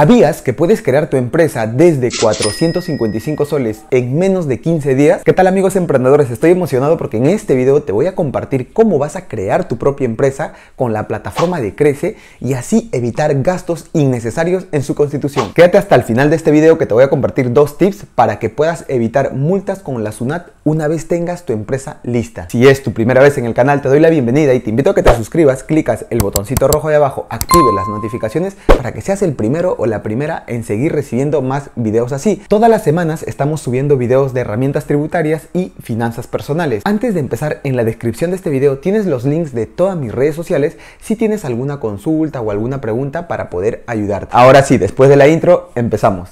¿Sabías que puedes crear tu empresa desde 455 soles en menos de 15 días? ¿Qué tal amigos emprendedores? Estoy emocionado porque en este video te voy a compartir cómo vas a crear tu propia empresa con la plataforma de Crece y así evitar gastos innecesarios en su constitución. Quédate hasta el final de este video que te voy a compartir dos tips para que puedas evitar multas con la SUNAT una vez tengas tu empresa lista. Si es tu primera vez en el canal te doy la bienvenida y te invito a que te suscribas, clicas el botoncito rojo de abajo, active las notificaciones para que seas el primero o la primera en seguir recibiendo más videos así. Todas las semanas estamos subiendo videos de herramientas tributarias y finanzas personales. Antes de empezar, en la descripción de este video tienes los links de todas mis redes sociales si tienes alguna consulta o alguna pregunta para poder ayudarte. Ahora sí, después de la intro, empezamos.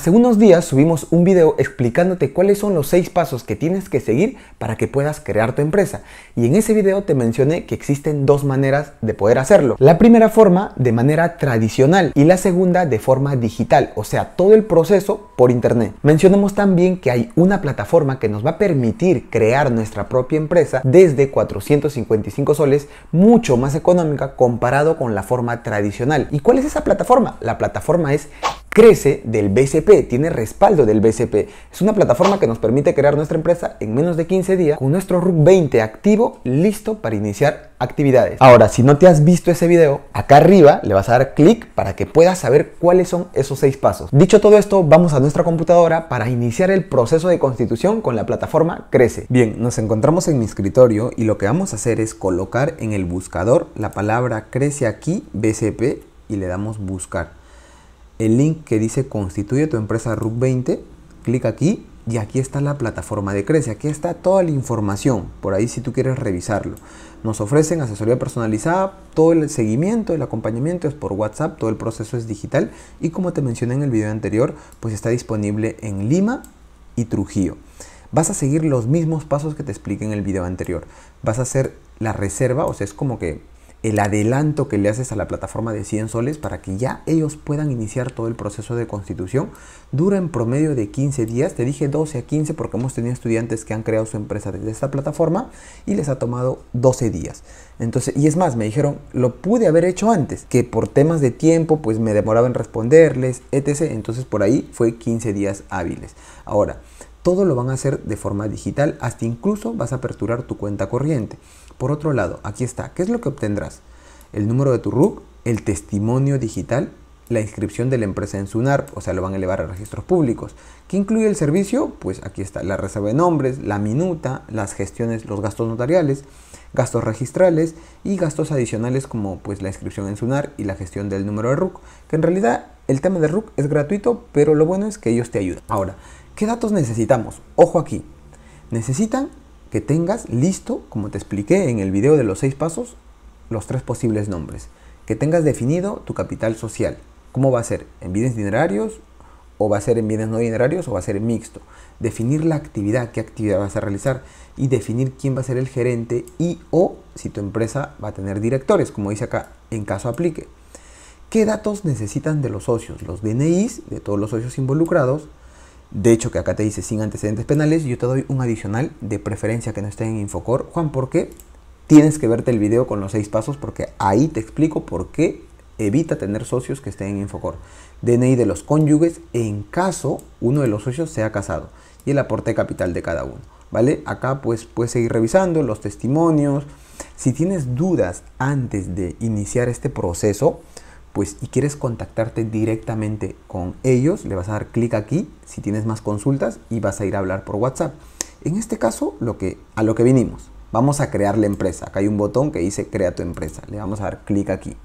Hace unos días subimos un video explicándote cuáles son los seis pasos que tienes que seguir para que puedas crear tu empresa. Y en ese video te mencioné que existen dos maneras de poder hacerlo. La primera forma de manera tradicional y la segunda de forma digital, o sea, todo el proceso por internet. Mencionamos también que hay una plataforma que nos va a permitir crear nuestra propia empresa desde 455 soles, mucho más económica comparado con la forma tradicional. ¿Y cuál es esa plataforma? La plataforma es crece del BCP, tiene respaldo del BCP. Es una plataforma que nos permite crear nuestra empresa en menos de 15 días con nuestro rub 20 activo, listo para iniciar actividades. Ahora, si no te has visto ese video, acá arriba le vas a dar clic para que puedas saber cuáles son esos seis pasos. Dicho todo esto, vamos a nuestra computadora para iniciar el proceso de constitución con la plataforma Crece. Bien, nos encontramos en mi escritorio y lo que vamos a hacer es colocar en el buscador la palabra Crece aquí BCP y le damos buscar el link que dice constituye tu empresa RUC 20, clic aquí y aquí está la plataforma de Crece, aquí está toda la información, por ahí si tú quieres revisarlo. Nos ofrecen asesoría personalizada, todo el seguimiento, el acompañamiento es por WhatsApp, todo el proceso es digital y como te mencioné en el video anterior, pues está disponible en Lima y Trujillo. Vas a seguir los mismos pasos que te expliqué en el video anterior. Vas a hacer la reserva, o sea, es como que el adelanto que le haces a la plataforma de 100 soles para que ya ellos puedan iniciar todo el proceso de constitución. Dura en promedio de 15 días, te dije 12 a 15 porque hemos tenido estudiantes que han creado su empresa desde esta plataforma y les ha tomado 12 días. Entonces, y es más, me dijeron, lo pude haber hecho antes, que por temas de tiempo pues me demoraba en responderles, etc. Entonces por ahí fue 15 días hábiles. Ahora, todo lo van a hacer de forma digital, hasta incluso vas a aperturar tu cuenta corriente. Por otro lado, aquí está. ¿Qué es lo que obtendrás? El número de tu RUC, el testimonio digital, la inscripción de la empresa en SUNAR, o sea, lo van a elevar a registros públicos. ¿Qué incluye el servicio? Pues aquí está la reserva de nombres, la minuta, las gestiones, los gastos notariales, gastos registrales y gastos adicionales como pues la inscripción en SUNAR y la gestión del número de RUC, que en realidad el tema de RUC es gratuito, pero lo bueno es que ellos te ayudan. Ahora, ¿qué datos necesitamos? Ojo aquí. Necesitan que tengas listo, como te expliqué en el video de los seis pasos, los tres posibles nombres. Que tengas definido tu capital social. ¿Cómo va a ser? ¿En bienes dinerarios? ¿O va a ser en bienes no dinerarios? ¿O va a ser en mixto? Definir la actividad, qué actividad vas a realizar. Y definir quién va a ser el gerente y o si tu empresa va a tener directores, como dice acá, en caso aplique. ¿Qué datos necesitan de los socios? Los DNIs de todos los socios involucrados, de hecho, que acá te dice sin antecedentes penales, yo te doy un adicional de preferencia que no esté en Infocor. Juan, ¿por qué? Tienes que verte el video con los seis pasos porque ahí te explico por qué evita tener socios que estén en Infocor. DNI de los cónyuges en caso uno de los socios sea casado y el aporte capital de cada uno. ¿Vale? Acá pues puedes seguir revisando los testimonios. Si tienes dudas antes de iniciar este proceso, pues y quieres contactarte directamente con ellos, le vas a dar clic aquí si tienes más consultas y vas a ir a hablar por WhatsApp. En este caso, lo que, a lo que vinimos, vamos a crear la empresa. Acá hay un botón que dice crea tu empresa. Le vamos a dar clic aquí.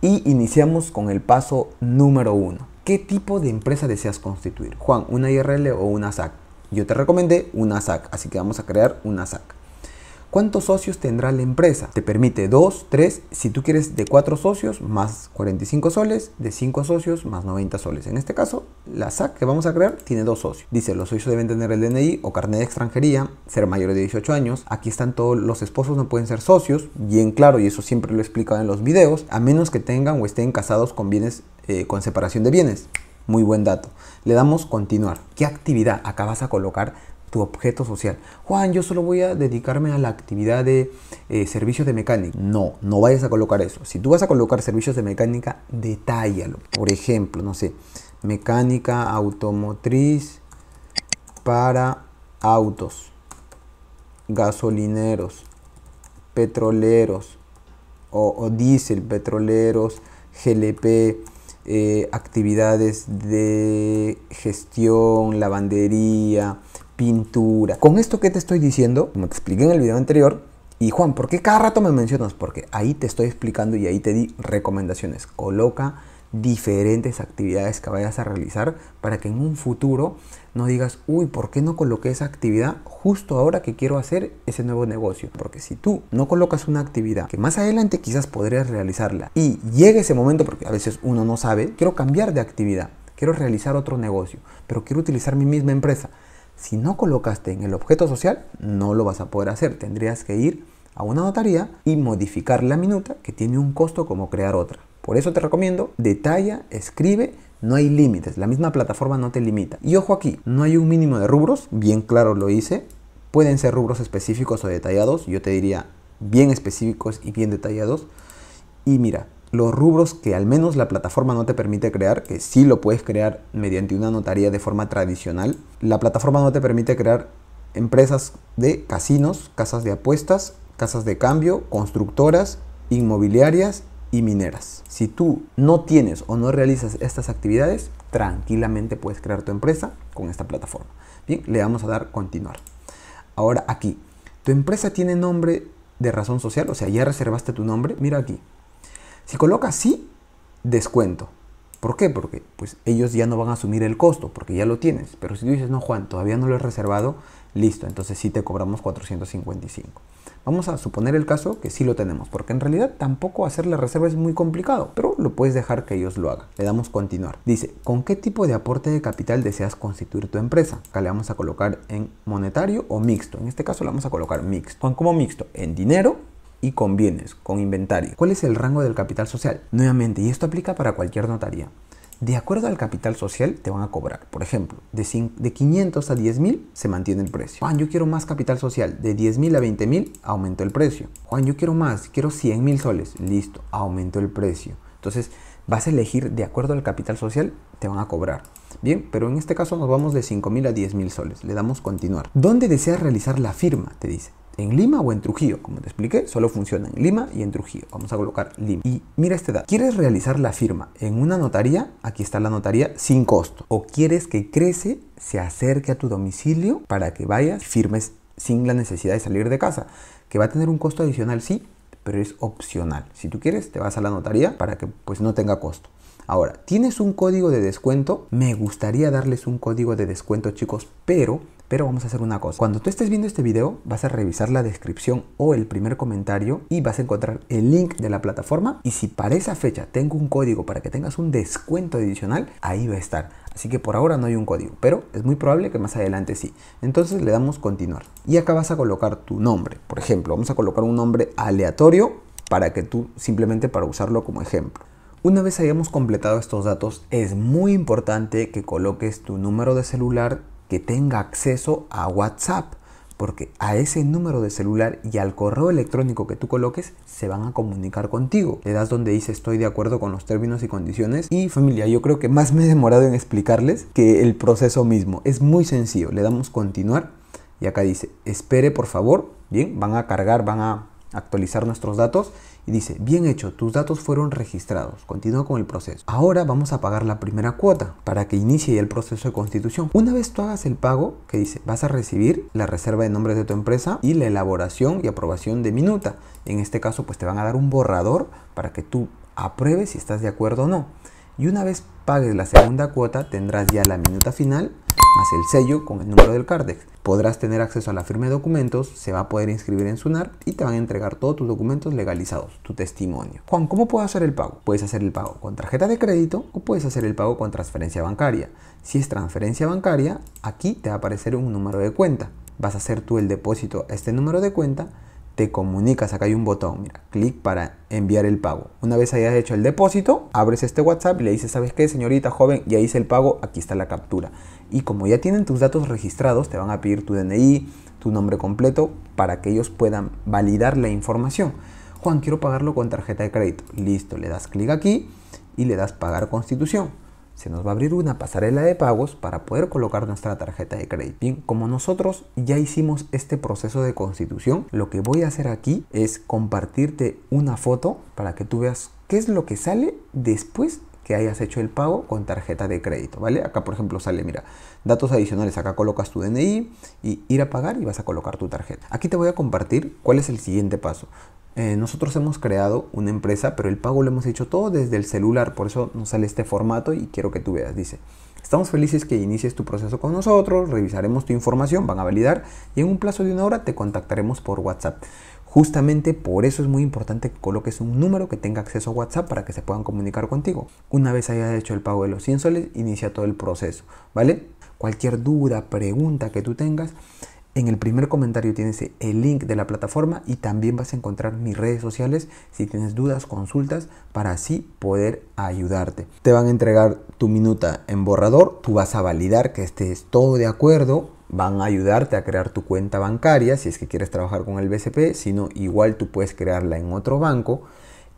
Y iniciamos con el paso número uno. ¿Qué tipo de empresa deseas constituir? Juan, una IRL o una SAC. Yo te recomendé una SAC, así que vamos a crear una SAC cuántos socios tendrá la empresa. Te permite dos, tres. si tú quieres de cuatro socios más 45 soles, de cinco socios más 90 soles. En este caso, la SAC que vamos a crear tiene dos socios. Dice, los socios deben tener el DNI o carnet de extranjería, ser mayores de 18 años. Aquí están todos los esposos, no pueden ser socios, bien claro, y eso siempre lo he explicado en los videos, a menos que tengan o estén casados con bienes, eh, con separación de bienes. Muy buen dato. Le damos continuar. ¿Qué actividad? Acá vas a colocar tu objeto social. Juan, yo solo voy a dedicarme a la actividad de eh, servicios de mecánica. No, no vayas a colocar eso. Si tú vas a colocar servicios de mecánica, detállalo. Por ejemplo, no sé, mecánica automotriz para autos, gasolineros, petroleros o, diésel, petroleros, GLP, eh, actividades de gestión, lavandería, pintura. Con esto que te estoy diciendo, como te expliqué en el video anterior, y Juan, ¿por qué cada rato me mencionas? Porque ahí te estoy explicando y ahí te di recomendaciones. Coloca diferentes actividades que vayas a realizar para que en un futuro no digas, uy, ¿por qué no coloqué esa actividad justo ahora que quiero hacer ese nuevo negocio? Porque si tú no colocas una actividad que más adelante quizás podrías realizarla y llegue ese momento, porque a veces uno no sabe, quiero cambiar de actividad, quiero realizar otro negocio, pero quiero utilizar mi misma empresa. Si no colocaste en el objeto social, no lo vas a poder hacer. Tendrías que ir a una notaría y modificar la minuta que tiene un costo como crear otra. Por eso te recomiendo, detalla, escribe, no hay límites, la misma plataforma no te limita. Y ojo aquí, no hay un mínimo de rubros, bien claro lo hice. Pueden ser rubros específicos o detallados, yo te diría bien específicos y bien detallados. Y mira, los rubros que al menos la plataforma no te permite crear, que sí lo puedes crear mediante una notaría de forma tradicional, la plataforma no te permite crear empresas de casinos, casas de apuestas, casas de cambio, constructoras, inmobiliarias y mineras. Si tú no tienes o no realizas estas actividades, tranquilamente puedes crear tu empresa con esta plataforma. Bien, le vamos a dar continuar. Ahora aquí, tu empresa tiene nombre de razón social, o sea, ya reservaste tu nombre, mira aquí, si colocas sí, descuento. ¿Por qué? Porque pues, ellos ya no van a asumir el costo, porque ya lo tienes. Pero si tú dices, no Juan, todavía no lo he reservado, listo, entonces sí te cobramos 455. Vamos a suponer el caso que sí lo tenemos, porque en realidad tampoco hacer la reserva es muy complicado, pero lo puedes dejar que ellos lo hagan. Le damos continuar. Dice, ¿con qué tipo de aporte de capital deseas constituir tu empresa? Acá le vamos a colocar en monetario o mixto. En este caso le vamos a colocar mixto. Juan, ¿cómo mixto? En dinero y con bienes, con inventario. ¿Cuál es el rango del capital social? Nuevamente, y esto aplica para cualquier notaría. De acuerdo al capital social te van a cobrar. Por ejemplo, de, 500 a 10.000 se mantiene el precio. Juan, yo quiero más capital social. De 10.000 a 20.000 aumentó el precio. Juan, yo quiero más, quiero mil soles. Listo, aumentó el precio. Entonces, vas a elegir de acuerdo al capital social, te van a cobrar. Bien, pero en este caso nos vamos de 5.000 a 10.000 soles. Le damos continuar. ¿Dónde deseas realizar la firma? Te dice en Lima o en Trujillo. Como te expliqué, solo funciona en Lima y en Trujillo. Vamos a colocar Lima. Y mira este dato. ¿Quieres realizar la firma en una notaría? Aquí está la notaría sin costo. ¿O quieres que Crece se acerque a tu domicilio para que vayas firmes sin la necesidad de salir de casa? Que va a tener un costo adicional, sí, pero es opcional. Si tú quieres, te vas a la notaría para que pues no tenga costo. Ahora, ¿tienes un código de descuento? Me gustaría darles un código de descuento, chicos, pero pero vamos a hacer una cosa. Cuando tú estés viendo este video, vas a revisar la descripción o el primer comentario y vas a encontrar el link de la plataforma. Y si para esa fecha tengo un código para que tengas un descuento adicional, ahí va a estar. Así que por ahora no hay un código, pero es muy probable que más adelante sí. Entonces le damos continuar. Y acá vas a colocar tu nombre. Por ejemplo, vamos a colocar un nombre aleatorio para que tú simplemente para usarlo como ejemplo. Una vez hayamos completado estos datos, es muy importante que coloques tu número de celular que tenga acceso a WhatsApp, porque a ese número de celular y al correo electrónico que tú coloques se van a comunicar contigo. Le das donde dice estoy de acuerdo con los términos y condiciones. Y familia, yo creo que más me he demorado en explicarles que el proceso mismo. Es muy sencillo, le damos continuar y acá dice espere por favor. Bien, van a cargar, van a actualizar nuestros datos y dice, bien hecho, tus datos fueron registrados, continúa con el proceso. Ahora vamos a pagar la primera cuota para que inicie el proceso de constitución. Una vez tú hagas el pago, que dice, vas a recibir la reserva de nombres de tu empresa y la elaboración y aprobación de minuta. En este caso, pues te van a dar un borrador para que tú apruebes si estás de acuerdo o no. Y una vez pagues la segunda cuota, tendrás ya la minuta final más el sello con el número del CARDEX. Podrás tener acceso a la firma de documentos, se va a poder inscribir en SUNAR y te van a entregar todos tus documentos legalizados, tu testimonio. Juan, ¿cómo puedo hacer el pago? Puedes hacer el pago con tarjeta de crédito o puedes hacer el pago con transferencia bancaria. Si es transferencia bancaria, aquí te va a aparecer un número de cuenta. Vas a hacer tú el depósito a este número de cuenta te comunicas, acá hay un botón, mira, clic para enviar el pago. Una vez hayas hecho el depósito, abres este WhatsApp y le dices, ¿sabes qué, señorita joven? Ya hice el pago, aquí está la captura. Y como ya tienen tus datos registrados, te van a pedir tu DNI, tu nombre completo, para que ellos puedan validar la información. Juan, quiero pagarlo con tarjeta de crédito. Listo, le das clic aquí y le das pagar constitución se nos va a abrir una pasarela de pagos para poder colocar nuestra tarjeta de crédito. Bien, como nosotros ya hicimos este proceso de constitución, lo que voy a hacer aquí es compartirte una foto para que tú veas qué es lo que sale después que hayas hecho el pago con tarjeta de crédito, ¿vale? Acá, por ejemplo, sale, mira, datos adicionales, acá colocas tu DNI y ir a pagar y vas a colocar tu tarjeta. Aquí te voy a compartir cuál es el siguiente paso. Eh, nosotros hemos creado una empresa, pero el pago lo hemos hecho todo desde el celular, por eso nos sale este formato y quiero que tú veas, dice. Estamos felices que inicies tu proceso con nosotros, revisaremos tu información, van a validar y en un plazo de una hora te contactaremos por WhatsApp. Justamente por eso es muy importante que coloques un número que tenga acceso a WhatsApp para que se puedan comunicar contigo. Una vez haya hecho el pago de los 100 soles, inicia todo el proceso, ¿vale? Cualquier duda, pregunta que tú tengas, en el primer comentario tienes el link de la plataforma y también vas a encontrar mis redes sociales si tienes dudas, consultas, para así poder ayudarte. Te van a entregar tu minuta en borrador, tú vas a validar que estés todo de acuerdo, van a ayudarte a crear tu cuenta bancaria si es que quieres trabajar con el BCP, si no, igual tú puedes crearla en otro banco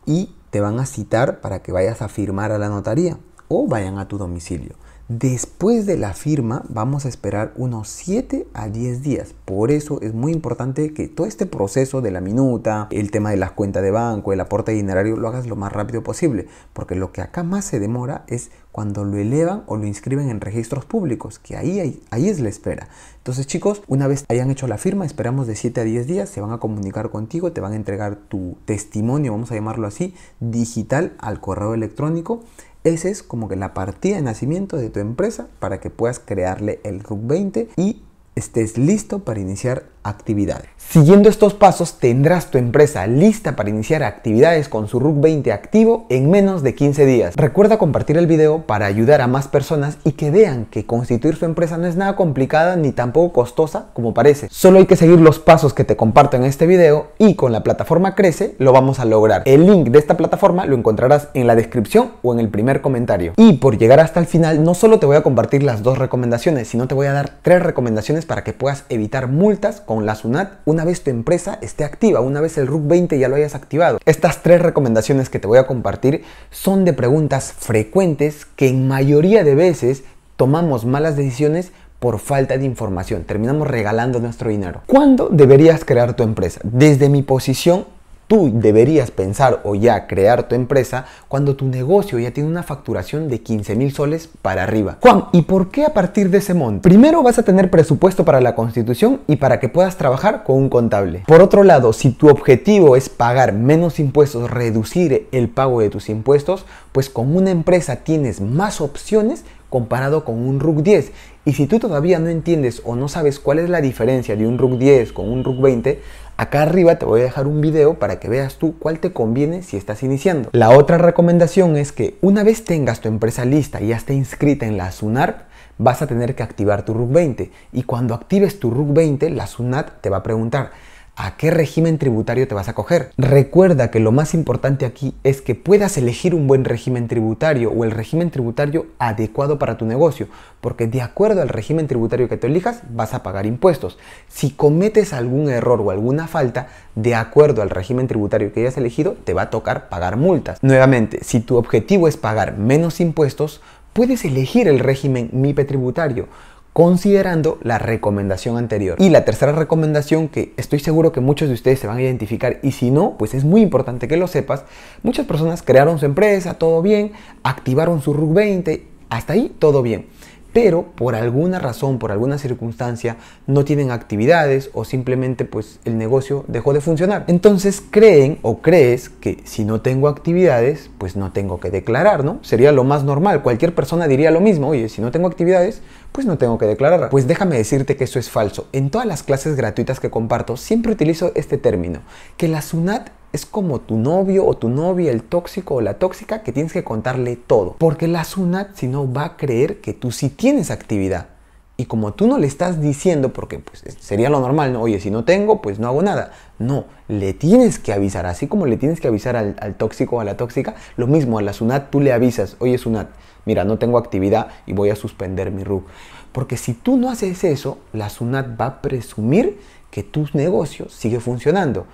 y te van a citar para que vayas a firmar a la notaría o vayan a tu domicilio. Después de la firma vamos a esperar unos 7 a 10 días. Por eso es muy importante que todo este proceso de la minuta, el tema de las cuentas de banco, el aporte dinerario, lo hagas lo más rápido posible. Porque lo que acá más se demora es cuando lo elevan o lo inscriben en registros públicos, que ahí, ahí, es la espera. Entonces chicos, una vez hayan hecho la firma, esperamos de 7 a 10 días, se van a comunicar contigo, te van a entregar tu testimonio, vamos a llamarlo así, digital al correo electrónico. Esa es como que la partida de nacimiento de tu empresa para que puedas crearle el RUC 20 y estés listo para iniciar actividades. Siguiendo estos pasos tendrás tu empresa lista para iniciar actividades con su RUC 20 activo en menos de 15 días. Recuerda compartir el video para ayudar a más personas y que vean que constituir su empresa no es nada complicada ni tampoco costosa como parece. Solo hay que seguir los pasos que te comparto en este video y con la plataforma Crece lo vamos a lograr. El link de esta plataforma lo encontrarás en la descripción o en el primer comentario. Y por llegar hasta el final no solo te voy a compartir las dos recomendaciones, sino te voy a dar tres recomendaciones para que puedas evitar multas con la SUNAT una vez tu empresa esté activa, una vez el RUC 20 ya lo hayas activado. Estas tres recomendaciones que te voy a compartir son de preguntas frecuentes que en mayoría de veces tomamos malas decisiones por falta de información. Terminamos regalando nuestro dinero. ¿Cuándo deberías crear tu empresa? Desde mi posición, Tú deberías pensar o ya crear tu empresa cuando tu negocio ya tiene una facturación de 15 mil soles para arriba. Juan, ¿y por qué a partir de ese monto? Primero vas a tener presupuesto para la constitución y para que puedas trabajar con un contable. Por otro lado, si tu objetivo es pagar menos impuestos, reducir el pago de tus impuestos, pues con una empresa tienes más opciones comparado con un RUC 10. Y si tú todavía no entiendes o no sabes cuál es la diferencia de un RUC 10 con un RUC 20, acá arriba te voy a dejar un video para que veas tú cuál te conviene si estás iniciando. La otra recomendación es que una vez tengas tu empresa lista y ya esté inscrita en la SUNARP, vas a tener que activar tu RUC 20 y cuando actives tu RUC 20, la SUNAT te va a preguntar a qué régimen tributario te vas a coger. Recuerda que lo más importante aquí es que puedas elegir un buen régimen tributario o el régimen tributario adecuado para tu negocio, porque de acuerdo al régimen tributario que te elijas vas a pagar impuestos. Si cometes algún error o alguna falta, de acuerdo al régimen tributario que hayas elegido, te va a tocar pagar multas. Nuevamente, si tu objetivo es pagar menos impuestos, puedes elegir el régimen MIPE tributario considerando la recomendación anterior. Y la tercera recomendación que estoy seguro que muchos de ustedes se van a identificar y si no, pues es muy importante que lo sepas, muchas personas crearon su empresa, todo bien, activaron su RUC 20, hasta ahí todo bien. Pero por alguna razón, por alguna circunstancia, no tienen actividades o simplemente pues el negocio dejó de funcionar. Entonces creen o crees que si no tengo actividades, pues no tengo que declarar, ¿no? Sería lo más normal. Cualquier persona diría lo mismo, oye, si no tengo actividades, pues no tengo que declarar. Pues déjame decirte que eso es falso. En todas las clases gratuitas que comparto siempre utilizo este término, que la SUNAT es como tu novio o tu novia, el tóxico o la tóxica, que tienes que contarle todo. Porque la SUNAT si no va a creer que tú sí tienes actividad. Y como tú no le estás diciendo, porque pues, sería lo normal, oye, si no tengo, pues no hago nada. No, le tienes que avisar, así como le tienes que avisar al tóxico o a la tóxica, lo mismo a la SUNAT tú le avisas, oye SUNAT, mira, no tengo actividad y voy a suspender mi RUC. Porque si tú no haces eso, la SUNAT va a presumir que tus negocios sigue funcionando.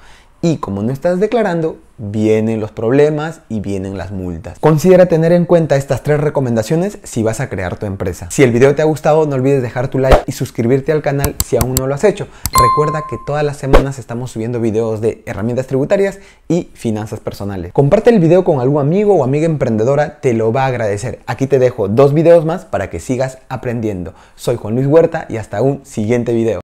Y como no estás declarando, vienen los problemas y vienen las multas. Considera tener en cuenta estas tres recomendaciones si vas a crear tu empresa. Si el video te ha gustado, no olvides dejar tu like y suscribirte al canal si aún no lo has hecho. Recuerda que todas las semanas estamos subiendo videos de herramientas tributarias y finanzas personales. Comparte el video con algún amigo o amiga emprendedora, te lo va a agradecer. Aquí te dejo dos videos más para que sigas aprendiendo. Soy Juan Luis Huerta y hasta un siguiente video.